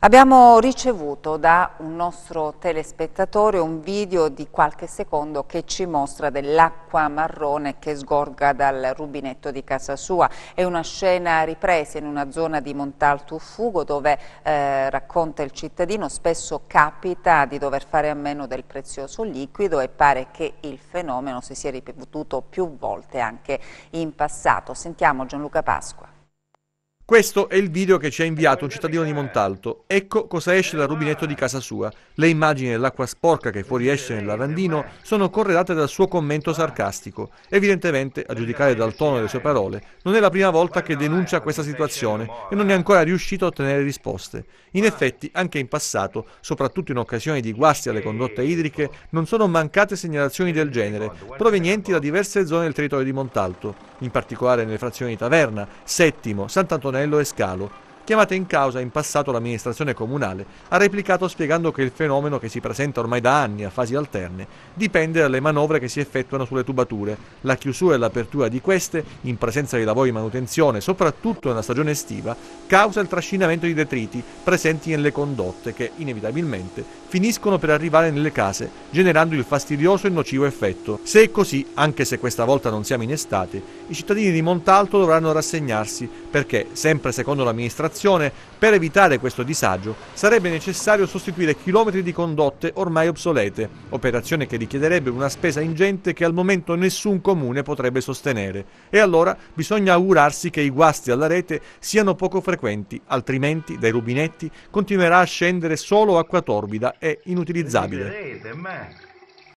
Abbiamo ricevuto da un nostro telespettatore un video di qualche secondo che ci mostra dell'acqua marrone che sgorga dal rubinetto di casa sua. È una scena ripresa in una zona di Montalto Fugo dove, eh, racconta il cittadino, spesso capita di dover fare a meno del prezioso liquido e pare che il fenomeno si sia ripetuto più volte anche in passato. Sentiamo Gianluca Pasqua. Questo è il video che ci ha inviato un cittadino di Montalto. Ecco cosa esce dal rubinetto di casa sua. Le immagini dell'acqua sporca che fuoriesce nel lavandino sono corredate dal suo commento sarcastico. Evidentemente, a giudicare dal tono delle sue parole, non è la prima volta che denuncia questa situazione e non è ancora riuscito a ottenere risposte. In effetti, anche in passato, soprattutto in occasione di guasti alle condotte idriche, non sono mancate segnalazioni del genere, provenienti da diverse zone del territorio di Montalto in particolare nelle frazioni di Taverna, Settimo, Sant'Antonello e Scalo. Chiamata in causa in passato l'amministrazione comunale ha replicato spiegando che il fenomeno che si presenta ormai da anni a fasi alterne dipende dalle manovre che si effettuano sulle tubature. La chiusura e l'apertura di queste, in presenza di lavori di manutenzione, soprattutto nella stagione estiva, causa il trascinamento di detriti presenti nelle condotte che inevitabilmente finiscono per arrivare nelle case, generando il fastidioso e nocivo effetto. Se è così, anche se questa volta non siamo in estate, i cittadini di Montalto dovranno rassegnarsi perché, sempre secondo l'amministrazione, per evitare questo disagio sarebbe necessario sostituire chilometri di condotte ormai obsolete, operazione che richiederebbe una spesa ingente che al momento nessun comune potrebbe sostenere. E allora bisogna augurarsi che i guasti alla rete siano poco frequenti, altrimenti dai rubinetti continuerà a scendere solo acqua torbida è inutilizzabile.